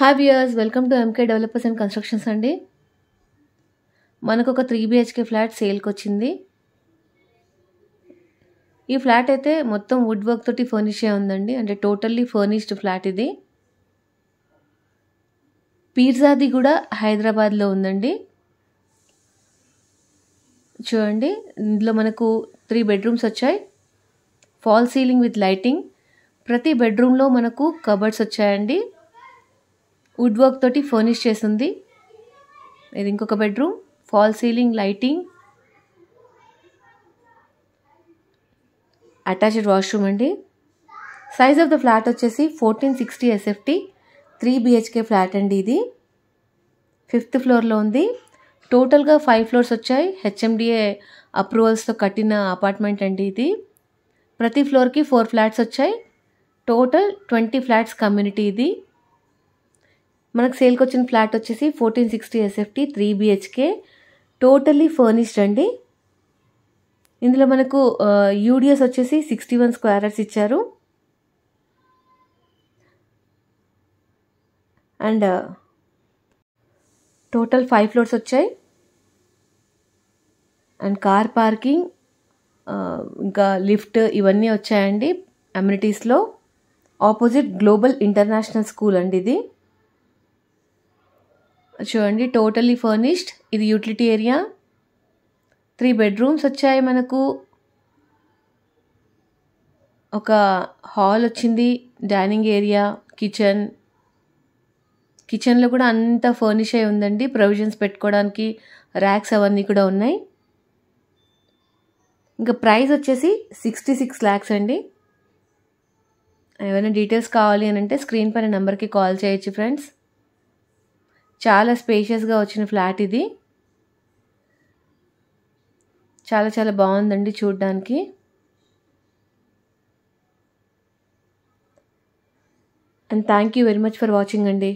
hi viewers welcome to MK Developers and Constructions అండి మనకు ఒక త్రీ బిహెచ్కే ఫ్లాట్ సేల్కి వచ్చింది ఈ ఫ్లాట్ అయితే మొత్తం వుడ్ వర్క్ తోటి ఫర్నిష్ ఉందండి అంటే టోటల్లీ ఫర్నిష్డ్ ఫ్లాట్ ఇది పీర్జాది కూడా హైదరాబాద్లో ఉందండి చూడండి ఇందులో మనకు త్రీ బెడ్రూమ్స్ వచ్చాయి ఫాల్ సీలింగ్ విత్ లైటింగ్ ప్రతి బెడ్రూమ్లో మనకు కబర్డ్స్ వచ్చాయండి వుడ్ వర్క్ తోటి ఫర్నిష్ చేసింది ఇది ఇంకొక bedroom false ceiling lighting attached washroom అండి సైజ్ ఆఫ్ ద ఫ్లాట్ వచ్చేసి fourteen sixty SFT three BHK flat అండి ఇది ఫిఫ్త్ ఫ్లోర్లో ఉంది టోటల్గా ఫైవ్ ఫ్లోర్స్ వచ్చాయి హెచ్ఎండిఏ అప్రూవల్స్తో కట్టిన అపార్ట్మెంట్ అండి ఇది ప్రతి ఫ్లోర్కి ఫోర్ ఫ్లాట్స్ వచ్చాయి టోటల్ ట్వంటీ ఫ్లాట్స్ కమ్యూనిటీ ఇది మనకు సేల్కి వచ్చిన ఫ్లాట్ వచ్చేసి fourteen sixty SFT three BHK totally furnished అండి ఇందులో మనకు యూడిఎస్ వచ్చేసి సిక్స్టీ వన్ స్క్వేరర్స్ ఇచ్చారు అండ్ టోటల్ ఫైవ్ ఫ్లోర్స్ వచ్చాయి అండ్ కార్ పార్కింగ్ ఇంకా లిఫ్ట్ ఇవన్నీ వచ్చాయండి అమ్యూనిటీస్లో ఆపోజిట్ గ్లోబల్ ఇంటర్నేషనల్ స్కూల్ అండి ఇది చూడండి టోటలీ ఫర్నిష్డ్ ఇది యూటిలిటీ ఏరియా త్రీ బెడ్రూమ్స్ వచ్చాయి మనకు ఒక హాల్ వచ్చింది డైనింగ్ ఏరియా కిచెన్ కిచెన్లో కూడా అంత ఫర్నిష్ అయి ఉందండి ప్రొవిజన్స్ పెట్టుకోవడానికి ర్యాక్స్ అవన్నీ కూడా ఉన్నాయి ఇంకా ప్రైస్ వచ్చేసి సిక్స్టీ సిక్స్ ల్యాక్స్ అండి ఏమైనా డీటెయిల్స్ కావాలి అని అంటే స్క్రీన్ పైన నెంబర్కి కాల్ చేయొచ్చు ఫ్రెండ్స్ చాలా స్పేషియస్గా వచ్చిన ఫ్లాట్ ఇది చాలా చాలా బాగుందండి చూడ్డానికి and thank you very much for watching అండి